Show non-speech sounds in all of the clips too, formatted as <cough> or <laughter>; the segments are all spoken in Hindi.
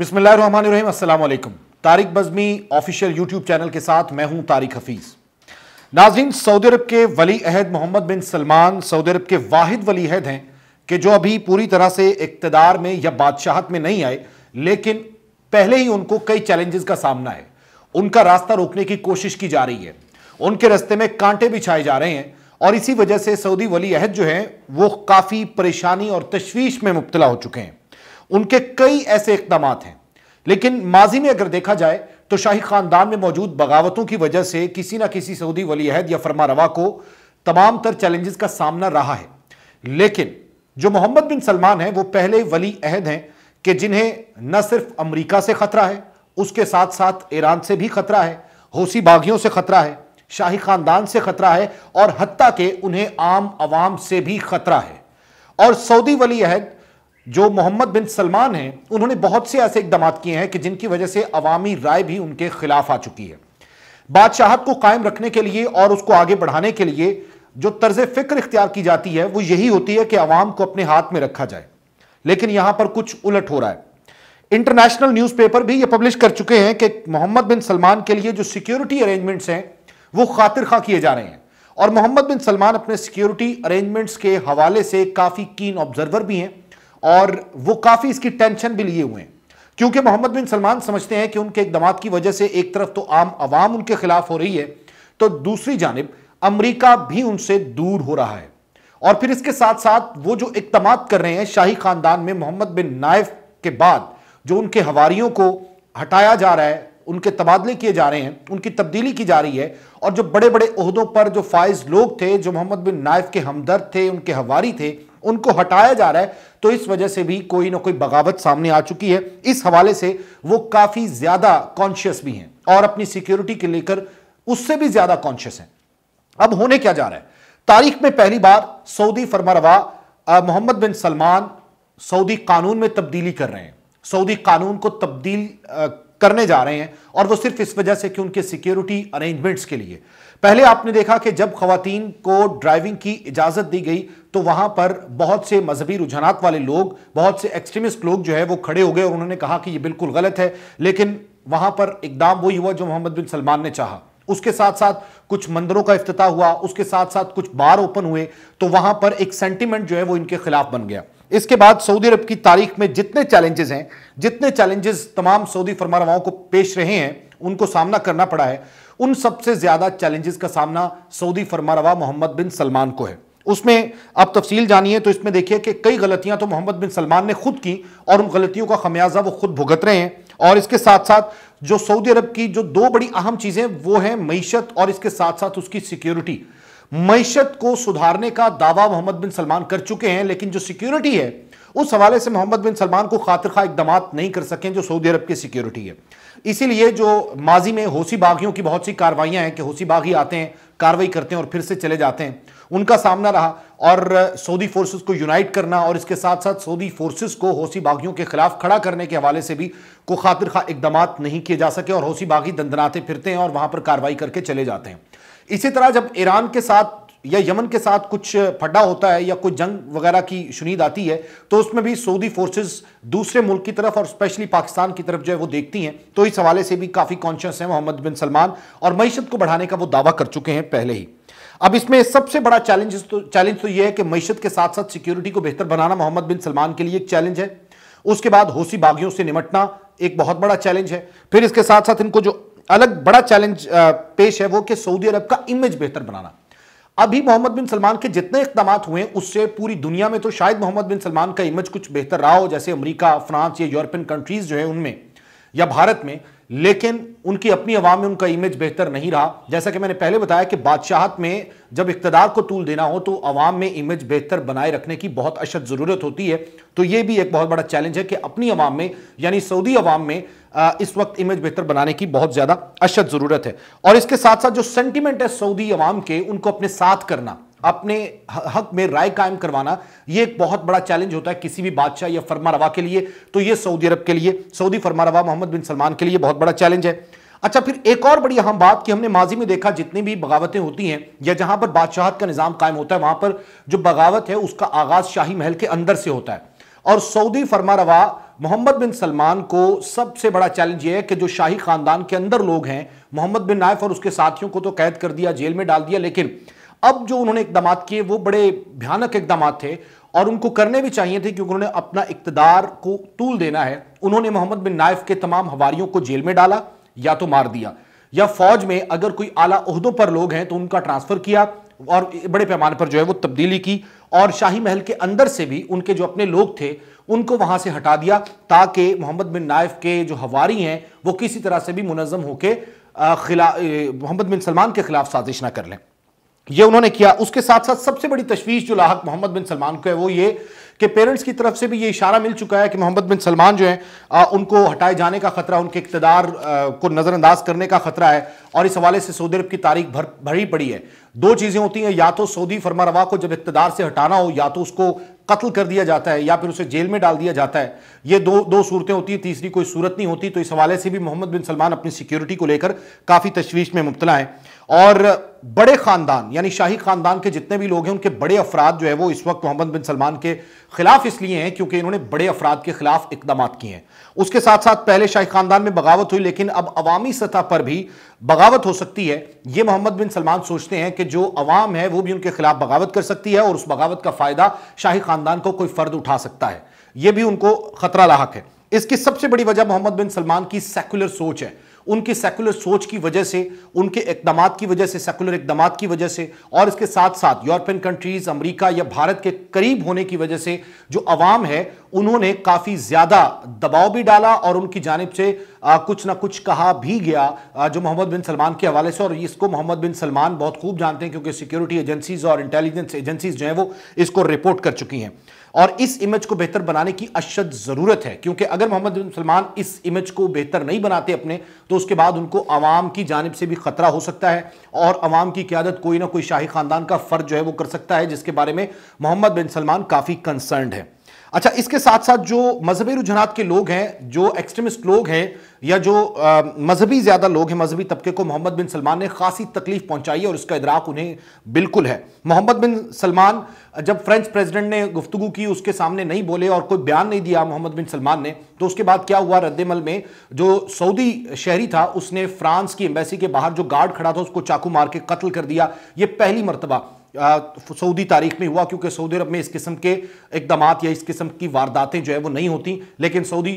बिस्मिल्लाम Tariq Bazmi official YouTube channel के साथ मैं हूं तारिक हफीज़ नाजिन सऊदी अरब के वली अहद Mohammed bin Salman Saudi Arab के वाहिद वली अहद हैं कि जो अभी पूरी तरह से इकतदार में या बादशाहत में नहीं आए लेकिन पहले ही उनको कई चैलेंजेस का सामना है उनका रास्ता रोकने की कोशिश की जा रही है उनके रास्ते में कांटे बिछाए जा रहे हैं और इसी वजह से सऊदी वली अहद जो हैं वो काफ़ी परेशानी और तशवीश में मुबतला हो चुके हैं उनके कई ऐसे इकदाम हैं लेकिन माजी में अगर देखा जाए तो शाही खानदान में मौजूद बगावतों की वजह से किसी ना किसी सऊदी वलीहद या फरमा रवा को तमाम तर चैलेंजेस का सामना रहा है लेकिन जो मोहम्मद बिन सलमान है वो पहले वली अहद हैं कि जिन्हें न सिर्फ अमरीका से खतरा है उसके साथ साथ ईरान से भी खतरा है होसी बागियों से खतरा है शाही खानदान से खतरा है और हती के उन्हें आम आवाम से भी खतरा है और सऊदी वली अहद जो मोहम्मद बिन सलमान हैं उन्होंने बहुत से ऐसे इकदाम किए हैं कि जिनकी वजह से अवामी राय भी उनके खिलाफ आ चुकी है बादशाहत को कायम रखने के लिए और उसको आगे बढ़ाने के लिए जो तर्ज फिक्र इख्तियार की जाती है वो यही होती है कि अवाम को अपने हाथ में रखा जाए लेकिन यहां पर कुछ उलट हो रहा है इंटरनेशनल न्यूज़पेपर भी ये पब्लिश कर चुके हैं कि मोहम्मद बिन सलमान के लिए जो सिक्योरिटी अरेंजमेंट्स हैं वो खातिर खा किए जा रहे हैं और मोहम्मद बिन सलमान अपने सिक्योरिटी अरेंजमेंट्स के हवाले से काफ़ी कीन ऑब्जर्वर भी हैं और वो काफ़ी इसकी टेंशन भी लिए हुए हैं क्योंकि मोहम्मद बिन सलमान समझते हैं कि उनके इकदाम की वजह से एक तरफ तो आम आवाम उनके खिलाफ हो रही है तो दूसरी जानब अमरीका भी उनसे दूर हो रहा है और फिर इसके साथ साथ वो जो इकदाम कर रहे हैं शाही खानदान में मोहम्मद बिन नाइफ के बाद जो उनके हवारियों को हटाया जा रहा है उनके तबादले किए जा रहे हैं उनकी तब्दीली की जा रही है और जो बड़े बड़े अहदों पर जो फाइज लोग थे जो मोहम्मद बिन नाइफ के हमदर्द थे उनके हवारी थे उनको हटाया जा रहा है तो इस वजह से भी कोई ना कोई बगावत सामने आ चुकी है इस हवाले से वो काफी ज्यादा कॉन्शियस भी हैं और अपनी सिक्योरिटी के लेकर उससे भी ज्यादा कॉन्शियस हैं अब होने क्या जा रहा है तारीख में पहली बार सऊदी फरमारवा मोहम्मद बिन सलमान सऊदी कानून में तब्दीली कर रहे हैं सऊदी कानून को तब्दील करने जा रहे हैं और वो सिर्फ इस वजह से कि उनके सिक्योरिटी अरेंजमेंट्स के लिए पहले आपने देखा कि जब खातन को ड्राइविंग की इजाजत दी गई तो वहां पर बहुत से मजहबी रुझानात वाले लोग बहुत से एक्सट्रीमिस्ट लोग जो है वो खड़े हो गए और उन्होंने कहा कि ये बिल्कुल गलत है लेकिन वहां पर इकदाम वही हुआ जो मोहम्मद बिन सलमान ने चाहा उसके साथ साथ कुछ मंदिरों का अफ्ताह हुआ उसके साथ साथ कुछ बार ओपन हुए तो वहां पर एक सेंटिमेंट जो है वो इनके खिलाफ बन गया इसके बाद सऊदी अरब की तारीख में जितने चैलेंजेस हैं जितने चैलेंजेस तमाम सऊदी फरमानवाओं को पेश रहे हैं उनको सामना करना पड़ा है उन सबसे ज्यादा चैलेंजेस का सामना सऊदी फरमानवा मोहम्मद बिन सलमान को है उसमें आप तफसील जानिए तो इसमें देखिए कि कई गलतियां तो मोहम्मद बिन सलमान ने खुद की और उन गलतियों का खमियाजा वो खुद भुगत रहे हैं और इसके साथ साथ जो सऊदी अरब की जो दो बड़ी अहम चीज़ें वो हैं मीशत और इसके साथ साथ उसकी सिक्योरिटी मीशत को सुधारने का दावा मोहम्मद बिन सलमान कर चुके हैं लेकिन जो सिक्योरिटी है उस हवाले से मोहम्मद बिन सलमान को खातिर खा इकदाम नहीं कर सकें जो सऊदी अरब की सिक्योरिटी है इसीलिए जो माजी में होसी बागियों की बहुत सी कार्रवाइयाँ हैं कि होसी बागी आते हैं कार्रवाई करते हैं और फिर से चले जाते हैं उनका सामना रहा और सऊदी फोर्सेस को यूनाइट करना और इसके साथ साथ सऊदी फोर्सेस को होसी बागियों के खिलाफ खड़ा करने के हवाले से भी को खातिर खा इकदाम नहीं किए जा सके और होसी बागी दंदनाते फिरते हैं और वहाँ पर कार्रवाई करके चले जाते हैं इसी तरह जब ईरान के साथ या यमन के साथ कुछ फड्डा होता है या कोई जंग वगैरह की शुनीद आती है तो उसमें भी सऊदी फोर्सेस दूसरे मुल्क की तरफ और स्पेशली पाकिस्तान की तरफ जो है वो देखती हैं तो इस हवाले से भी काफ़ी कॉन्शियस हैं मोहम्मद बिन सलमान और मीशत को बढ़ाने का वो दावा कर चुके हैं पहले ही अब इसमें सबसे बड़ा चैलेंज तो चैलेंज तो ये है कि मीशत के साथ साथ सिक्योरिटी को बेहतर बनाना मोहम्मद बिन सलमान के लिए एक चैलेंज है उसके बाद होशी बागियों से निमटना एक बहुत बड़ा चैलेंज है फिर इसके साथ साथ इनको जो अलग बड़ा चैलेंज पेश है वो कि सऊदी अरब का इमेज बेहतर बनाना अभी मोहम्मद बिन सलमान के जितने इकदाम हुए उससे पूरी दुनिया में तो शायद मोहम्मद बिन सलमान का इमेज कुछ बेहतर रहा हो जैसे अमरीका फ्रांस या यूरोपियन कंट्रीज जो है उनमें या भारत में लेकिन उनकी अपनी आवाम में उनका इमेज बेहतर नहीं रहा जैसा कि मैंने पहले बताया कि बादशाहत में जब इकतदार को तूल देना हो तो आवाम में इमेज बेहतर बनाए रखने की बहुत अशद ज़रूरत होती है तो यह भी एक बहुत बड़ा चैलेंज है कि अपनी आवाम में यानी सऊदी आवाम में इस वक्त इमेज बेहतर बनाने की बहुत ज्यादा अशद जरूरत है और इसके साथ साथ जो सेंटिमेंट है सऊदी अवाम के उनको अपने साथ करना अपने हक में राय कायम करवाना यह एक बहुत बड़ा चैलेंज होता है किसी भी बादशाह या फरमा रवा के लिए तो यह सऊदी अरब के लिए सऊदी फरमा रवा मोहम्मद बिन सलमान के लिए बहुत बड़ा चैलेंज है अच्छा फिर एक और बड़ी अहम बात कि हमने माजी में देखा जितनी भी बगावतें होती हैं या जहां पर बादशाहत का निज़ाम कायम होता है वहां पर जो बगावत है उसका आगाज शाही महल के अंदर से होता है और सऊदी फरमा रवा मोहम्मद बिन सलमान को सबसे बड़ा चैलेंज यह है कि जो शाही खानदान के अंदर लोग हैं मोहम्मद बिन नायफ और उसके साथियों को तो कैद कर दिया जेल में डाल दिया लेकिन अब जो उन्होंने इकदाम किए वो बड़े भयानक इकदाम थे और उनको करने भी चाहिए थे क्योंकि उन्होंने अपना इकतदार को तूल देना है उन्होंने मोहम्मद बिन नायफ के तमाम हवारियों को जेल में डाला या तो मार दिया या फौज में अगर कोई आला उहदों पर लोग हैं तो उनका ट्रांसफर किया और बड़े पैमाने पर जो है वो तब्दीली की और शाही महल के अंदर से भी उनके जो अपने लोग थे उनको वहां से हटा दिया ताकि मोहम्मद बिन नाइफ के जो हवारी हैं वो किसी तरह से भी मुनजम होकर खिला मोहम्मद बिन सलमान के खिलाफ साजिश ना कर लें ये उन्होंने किया उसके साथ साथ सबसे बड़ी तशवीश जो लाक मोहम्मद बिन सलमान को है वो ये कि पेरेंट्स की तरफ से भी ये इशारा मिल चुका है कि मोहम्मद बिन सलमान जो है उनको हटाए जाने का खतरा उनके इकतदार को नज़रअंदाज करने का खतरा है और इस हवाले से सऊदी अरब की तारीख भर भरी पड़ी है दो चीज़ें होती हैं या तो सऊदी फरमा रवा को जब इकतदार से हटाना हो या तो उसको कत्ल कर दिया जाता है या फिर उसे जेल में डाल दिया जाता है ये दो दो सूरतें होती हैं तीसरी कोई सूरत नहीं होती तो इस हवाले से भी मोहम्मद बिन सलमान अपनी सिक्योरिटी को लेकर काफ़ी तशवीश में मुबतला है और बड़े खानदान यानी शाही खानदान के जितने भी लोग हैं उनके बड़े अफराद जो है वो इस वक्त मोहम्मद बिन सलमान के खिलाफ इसलिए हैं क्योंकि इन्होंने बड़े अफराद के खिलाफ इकदाम किए हैं उसके साथ साथ पहले शाही खानदान में बगावत हुई लेकिन अब अवामी सतह पर भी बगावत हो सकती है ये मोहम्मद बिन सलमान सोचते हैं कि जो अवाम है वो भी उनके खिलाफ बगावत कर सकती है और उस बगावत का फायदा शाही खानदान को कोई फर्द उठा सकता है यह भी उनको खतरा लाक है इसकी सबसे बड़ी वजह मोहम्मद बिन सलमान की सेकुलर सोच है उनकी सेकुलर सोच की वजह से उनके इकदाम की वजह से सेकुलर इकदाम की वजह से और इसके साथ साथ यूरोपियन कंट्रीज अमरीका या भारत के करीब होने की वजह से जो अवाम है उन्होंने काफ़ी ज़्यादा दबाव भी डाला और उनकी जानब से आ, कुछ ना कुछ कहा भी गया आ, जो मोहम्मद बिन सलमान के हवाले से और इसको मोहम्मद बिन सलमान बहुत खूब जानते हैं क्योंकि सिक्योरिटी एजेंसीज और इंटेलिजेंस एजेंसीज जो हैं वो इसको रिपोर्ट कर चुकी हैं और इस इमेज को बेहतर बनाने की अशद ज़रूरत है क्योंकि अगर मोहम्मद बिन सलमान इस इमेज को बेहतर नहीं बनाते अपने तो उसके बाद उनको आवाम की जानब से भी ख़तरा हो सकता है और आवाम की क्यादत कोई ना कोई शाही ख़ानदान का फ़र्ज जो है वो कर सकता है जिसके बारे में मोहम्मद बिन सलमान काफ़ी कंसर्नड है अच्छा इसके साथ साथ जो मजहबी रुझानात के लोग हैं जो एक्सट्रीमिस्ट लोग हैं या जो मजहबी ज़्यादा लोग हैं मजहबी तबके को मोहम्मद बिन सलमान ने खासी तकलीफ पहुंचाई और उसका इदराक उन्हें बिल्कुल है मोहम्मद बिन सलमान जब फ्रेंच प्रेसिडेंट ने गुफ्तु की उसके सामने नहीं बोले और कोई बयान नहीं दिया मोहम्मद बिन सलमान ने तो उसके बाद क्या हुआ रद्दमल में जो सऊदी शहरी था उसने फ्रांस की एम्बेसी के बाहर जो गार्ड खड़ा था उसको चाकू मार के कत्ल कर दिया ये पहली मरतबा सऊदी तारीख में हुआ क्योंकि सऊदी अरब में इस किस्म के इकदाम या इस किस्म की वारदातें जो है वो नहीं होती लेकिन सऊदी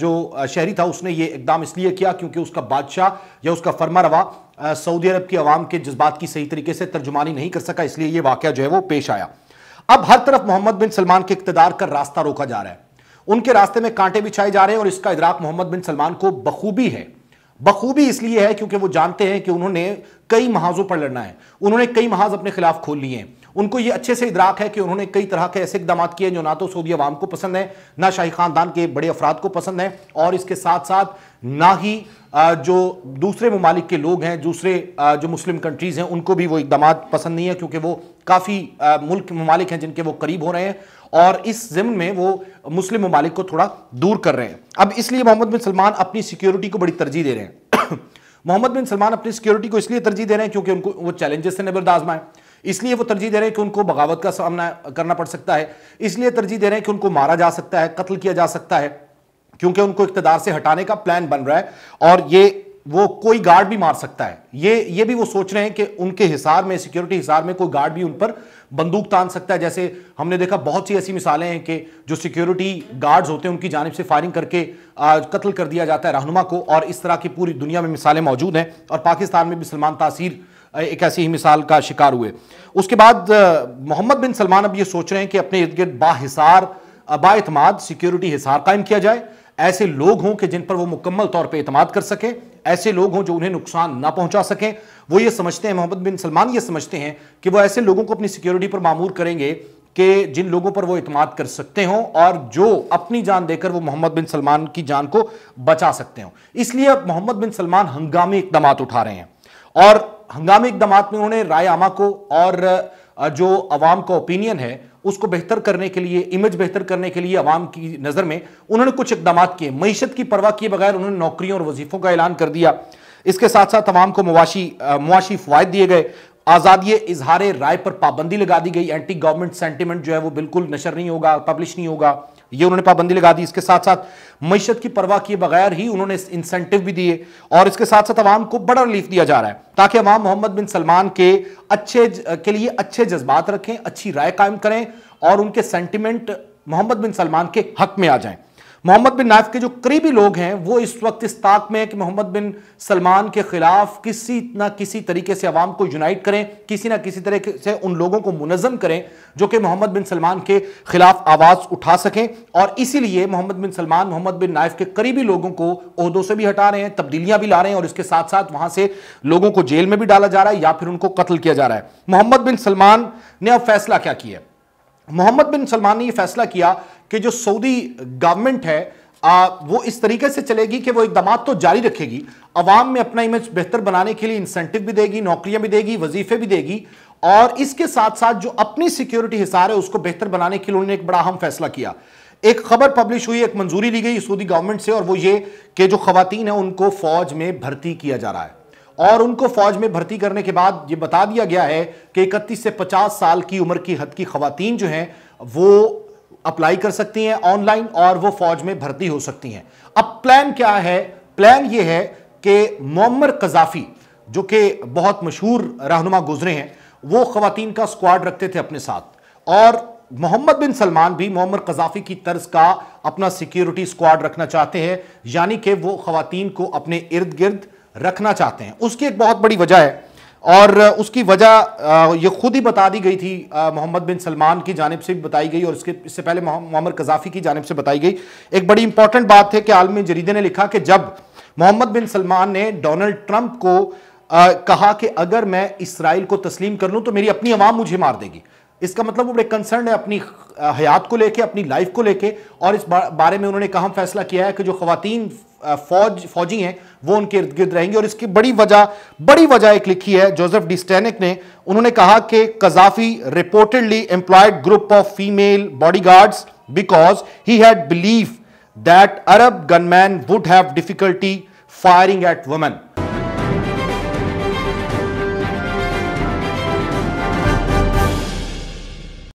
जो शहरी था उसने ये इकदाम इसलिए किया क्योंकि उसका बादशाह या उसका फरमा रवा सऊदी अरब की आवाम के जज्बात की सही तरीके से तर्जुमानी नहीं कर सका इसलिए यह वाक्य जो है वो पेश आया अब हर तरफ मोहम्मद बिन सलमान के इकतदार का रास्ता रोका जा रहा है उनके रास्ते में कांटे बिछाए जा रहे हैं और इसका इदराक मोहम्मद बिन सलमान को बखूबी है बखूबी इसलिए है क्योंकि वो जानते हैं कि उन्होंने कई महाजों पर लड़ना है उन्होंने कई महाज अपने खिलाफ खोल लिए हैं उनको ये अच्छे से इदराक है कि उन्होंने कई तरह के ऐसे इकदाम किए जो ना तो सऊदी अवाम को पसंद है ना शाही खानदान के बड़े अफराद को पसंद है और इसके साथ साथ ना ही जो दूसरे ममालिक के लोग हैं दूसरे जो मुस्लिम कंट्रीज़ हैं उनको भी वो इकदाम पसंद नहीं है क्योंकि वो काफ़ी मुल्क ममालिक हैं जिनके वो करीब हो रहे हैं और इस जमन में वो मुस्लिम ममालिक को थोड़ा दूर कर रहे हैं अब इसलिए मोहम्मद बिन सलमान अपनी सिक्योरिटी को बड़ी तरजीह दे रहे हैं <coughs> मोहम्मद बिन सलमान अपनी सिक्योरिटी को इसलिए तरजीह दे रहे हैं क्योंकि उनको वो चैलेंजेस से नबरदाजमा है इसलिए वो तरजीह दे रहे हैं कि उनको बगावत का सामना करना पड़ सकता है इसलिए तरजीह दे रहे हैं कि उनको मारा जा सकता है कत्ल किया जा सकता है क्योंकि उनको इकतदार से हटाने का प्लान बन रहा है और ये वो कोई गार्ड भी मार सकता है ये ये भी वो सोच रहे हैं कि उनके हिसार में सिक्योरिटी हिसार में कोई गार्ड भी उन पर बंदूक तान सकता है जैसे हमने देखा बहुत सी ऐसी मिसालें हैं कि जो सिक्योरिटी गार्ड्स होते हैं उनकी जानब से फायरिंग करके कत्ल कर दिया जाता है रहनुमा को और इस तरह की पूरी दुनिया में मिसालें मौजूद हैं और पाकिस्तान में भी सलमान तासीर एक ऐसी ही मिसाल का शिकार हुए उसके बाद मोहम्मद बिन सलमान अब ये सोच रहे हैं कि अपने इर्द गिर्द बाहिसार बातमाद सिक्योरिटी हिसार कायम किया जाए ऐसे लोग हों कि जिन पर वो मुकम्मल तौर पर इतमाद कर सकें ऐसे लोग हों जो उन्हें नुकसान ना पहुंचा सकें वो ये समझते हैं मोहम्मद बिन सलमान ये समझते हैं कि वो ऐसे लोगों को अपनी सिक्योरिटी पर मामूर करेंगे कि जिन लोगों पर वो इतमाद कर सकते हों और जो अपनी जान देकर वो मोहम्मद बिन सलमान की जान को बचा सकते हों इसलिए अब मोहम्मद बिन सलमान हंगामी इकदाम उठा रहे हैं और हंगामी इकदाम में उन्होंने राय आमा को और जो अवाम का ओपिनियन है उसको बेहतर करने के लिए इमेज बेहतर करने के लिए अवाम की नज़र में उन्होंने कुछ इकदाम किए मीशत की परवाह किए बगैर उन्होंने नौकरियों और वजीफों का ऐलान कर दिया इसके साथ साथ तमाम को मुआशी मुआशी फवायद दिए गए आज़ादी इजहार राय पर पाबंदी लगा दी गई एंटी गवर्नमेंट सेंटीमेंट जो है वो बिल्कुल नशर नहीं होगा पब्लिश नहीं होगा ये उन्होंने पाबंदी लगा दी इसके साथ साथ मीशत की परवाह किए बगैर ही उन्होंने इंसेंटिव भी दिए और इसके साथ साथ अवाम को बड़ा रिलीफ दिया जा रहा है ताकि अवाम मोहम्मद बिन सलमान के अच्छे के लिए अच्छे जज्बात रखें अच्छी राय कायम करें और उनके सेंटिमेंट मोहम्मद बिन सलमान के हक में आ जाएं मोहम्मद बिन नाइफ के जो करीबी लोग हैं वो इस वक्त इस ताक में है कि मोहम्मद बिन सलमान के खिलाफ किसी ना किसी तरीके से आवाम को यूनाइट करें किसी ना किसी तरीके से उन लोगों को मुनजम करें जो कि मोहम्मद बिन सलमान के खिलाफ आवाज उठा सकें और इसीलिए Mohammed bin Salman Mohammed bin Nayef के करीबी लोगों को अहदों से भी हटा रहे हैं तब्दीलियां भी ला रहे हैं और इसके साथ साथ वहां से लोगों को जेल में भी डाला जा रहा है या फिर उनको कत्ल किया जा रहा है मोहम्मद बिन सलमान ने अब फैसला क्या किया मोहम्मद बिन सलमान ने यह फैसला किया कि जो सऊदी गवर्नमेंट है आ, वो इस तरीके से चलेगी कि वो इकदाम तो जारी रखेगी अवाम में अपना इमेज बेहतर बनाने के लिए इंसेंटिव भी देगी नौकरियां भी देगी वजीफे भी देगी और इसके साथ साथ जो अपनी सिक्योरिटी हिसार है उसको बेहतर बनाने के लिए उन्होंने एक बड़ा अहम फैसला किया एक खबर पब्लिश हुई एक मंजूरी ली गई सऊदी गवर्नमेंट से और वो ये कि जो खातन है उनको फौज में भर्ती किया जा रहा है और उनको फौज में भर्ती करने के बाद ये बता दिया गया है कि इकतीस से पचास साल की उम्र की हद की खातन जो हैं वो अप्लाई कर सकती हैं ऑनलाइन और वो फौज में भर्ती हो सकती हैं अब प्लान क्या है प्लान ये है कि मोम्मर कजाफी जो कि बहुत मशहूर रहनुमा गुजरे हैं वो खातन का स्क्वाड रखते थे अपने साथ और मोहम्मद बिन सलमान भी मोहम्मद कजाफी की तर्ज का अपना सिक्योरिटी स्क्वाड रखना चाहते हैं यानी कि वो खातन को अपने इर्द गिर्द रखना चाहते हैं उसकी एक बहुत बड़ी वजह है और उसकी वजह ये खुद ही बता दी गई थी मोहम्मद बिन सलमान की जानब से भी बताई गई और इसके इससे पहले मोहम्मद कजाफी की जानब से बताई गई एक बड़ी इंपॉर्टेंट बात है कि आलमी जरीदे ने लिखा कि जब मोहम्मद बिन सलमान ने डोनाल्ड ट्रंप को आ, कहा कि अगर मैं इसराइल को तस्लीम कर लूँ तो मेरी अपनी आवाम मुझे मार देगी इसका मतलब वो बड़े कंसर्न है अपनी हयात को लेके अपनी लाइफ को लेके और इस बारे में उन्होंने कहा फैसला किया है कि जो खातन फौज फौजी हैं वो उनके इर्द गिर्द रहेंगे और इसकी बड़ी वजह बड़ी वजह एक लिखी है जोसेफ डिस्टेनिक ने उन्होंने कहा कि Gaddafi reportedly employed group of female bodyguards because he had believe that Arab gunmen would have difficulty firing at women